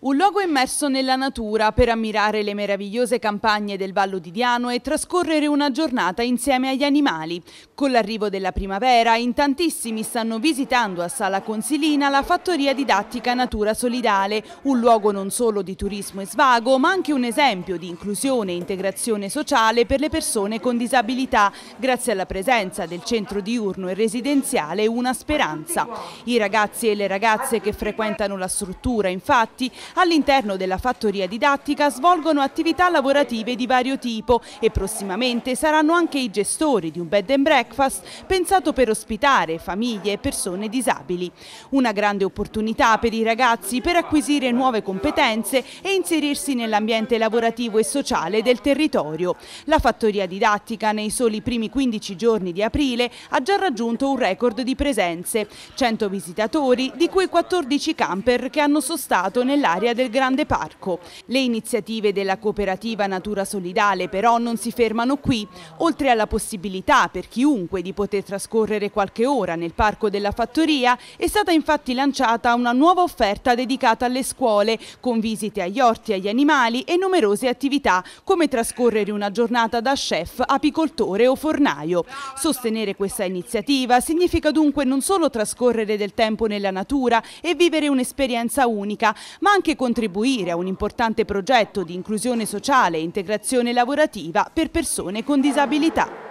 Un luogo immerso nella natura per ammirare le meravigliose campagne del Vallo di Diano e trascorrere una giornata insieme agli animali. Con l'arrivo della primavera, in tantissimi stanno visitando a Sala Consilina la fattoria didattica Natura Solidale, un luogo non solo di turismo e svago, ma anche un esempio di inclusione e integrazione sociale per le persone con disabilità, grazie alla presenza del centro diurno e residenziale Una Speranza. I ragazzi e le ragazze che frequentano la struttura, infatti, All'interno della fattoria didattica svolgono attività lavorative di vario tipo e prossimamente saranno anche i gestori di un bed and breakfast pensato per ospitare famiglie e persone disabili. Una grande opportunità per i ragazzi per acquisire nuove competenze e inserirsi nell'ambiente lavorativo e sociale del territorio. La fattoria didattica nei soli primi 15 giorni di aprile ha già raggiunto un record di presenze, 100 visitatori di cui 14 camper che hanno sostato nell'area dell'area del Grande Parco. Le iniziative della cooperativa Natura Solidale però non si fermano qui, oltre alla possibilità per chiunque di poter trascorrere qualche ora nel Parco della Fattoria è stata infatti lanciata una nuova offerta dedicata alle scuole, con visite agli orti agli animali e numerose attività, come trascorrere una giornata da chef, apicoltore o fornaio. Sostenere questa iniziativa significa dunque non solo trascorrere del tempo nella natura e vivere un'esperienza unica, ma anche anche contribuire a un importante progetto di inclusione sociale e integrazione lavorativa per persone con disabilità.